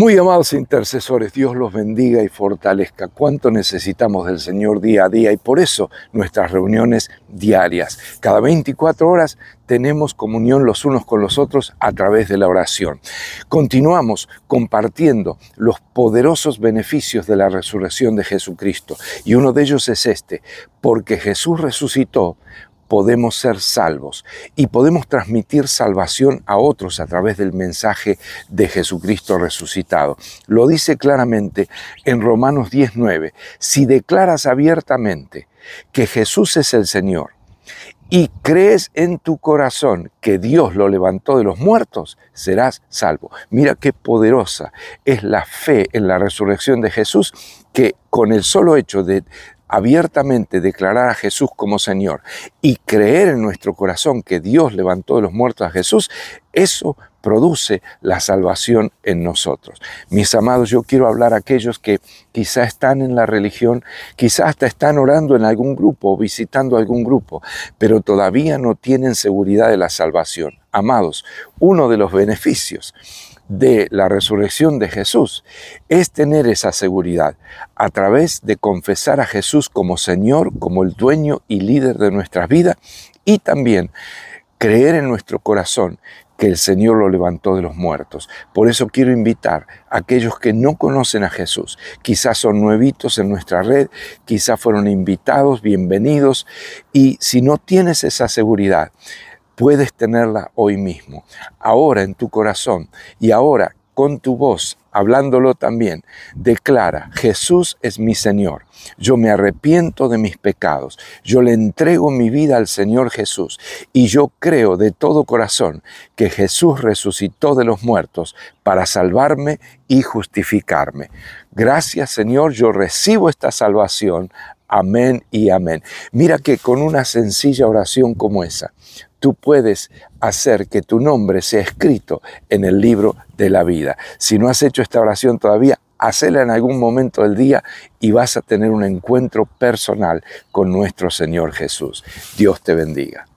Muy amados intercesores, Dios los bendiga y fortalezca. Cuánto necesitamos del Señor día a día y por eso nuestras reuniones diarias. Cada 24 horas tenemos comunión los unos con los otros a través de la oración. Continuamos compartiendo los poderosos beneficios de la resurrección de Jesucristo y uno de ellos es este, porque Jesús resucitó, podemos ser salvos y podemos transmitir salvación a otros a través del mensaje de Jesucristo resucitado. Lo dice claramente en Romanos 19, si declaras abiertamente que Jesús es el Señor y crees en tu corazón que Dios lo levantó de los muertos, serás salvo. Mira qué poderosa es la fe en la resurrección de Jesús que con el solo hecho de abiertamente declarar a Jesús como Señor y creer en nuestro corazón que Dios levantó de los muertos a Jesús, eso produce la salvación en nosotros. Mis amados, yo quiero hablar a aquellos que quizá están en la religión, quizá hasta están orando en algún grupo o visitando algún grupo, pero todavía no tienen seguridad de la salvación. Amados, uno de los beneficios de la resurrección de Jesús es tener esa seguridad a través de confesar a Jesús como Señor, como el dueño y líder de nuestras vidas y también creer en nuestro corazón que el Señor lo levantó de los muertos. Por eso quiero invitar a aquellos que no conocen a Jesús, quizás son nuevitos en nuestra red, quizás fueron invitados, bienvenidos, y si no tienes esa seguridad, puedes tenerla hoy mismo, ahora en tu corazón y ahora con tu voz, hablándolo también, declara, Jesús es mi Señor, yo me arrepiento de mis pecados, yo le entrego mi vida al Señor Jesús y yo creo de todo corazón que Jesús resucitó de los muertos para salvarme y justificarme. Gracias Señor, yo recibo esta salvación. Amén y amén. Mira que con una sencilla oración como esa, tú puedes hacer que tu nombre sea escrito en el libro de la vida. Si no has hecho esta oración todavía, hacela en algún momento del día y vas a tener un encuentro personal con nuestro Señor Jesús. Dios te bendiga.